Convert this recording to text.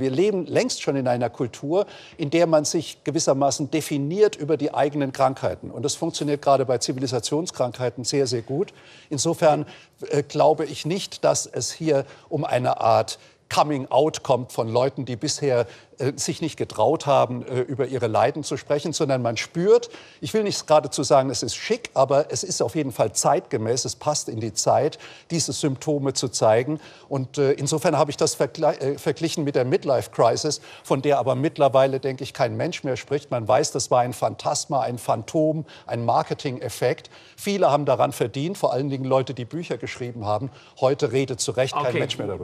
Wir leben längst schon in einer Kultur, in der man sich gewissermaßen definiert über die eigenen Krankheiten. Und das funktioniert gerade bei Zivilisationskrankheiten sehr, sehr gut. Insofern äh, glaube ich nicht, dass es hier um eine Art Coming Out kommt von Leuten, die bisher äh, sich nicht getraut haben, äh, über ihre Leiden zu sprechen, sondern man spürt, ich will nicht geradezu sagen, es ist schick, aber es ist auf jeden Fall zeitgemäß, es passt in die Zeit, diese Symptome zu zeigen. Und äh, insofern habe ich das äh, verglichen mit der Midlife Crisis, von der aber mittlerweile, denke ich, kein Mensch mehr spricht. Man weiß, das war ein Phantasma, ein Phantom, ein Marketing-Effekt. Viele haben daran verdient, vor allen Dingen Leute, die Bücher geschrieben haben. Heute redet zu Recht okay. kein Mensch mehr darüber.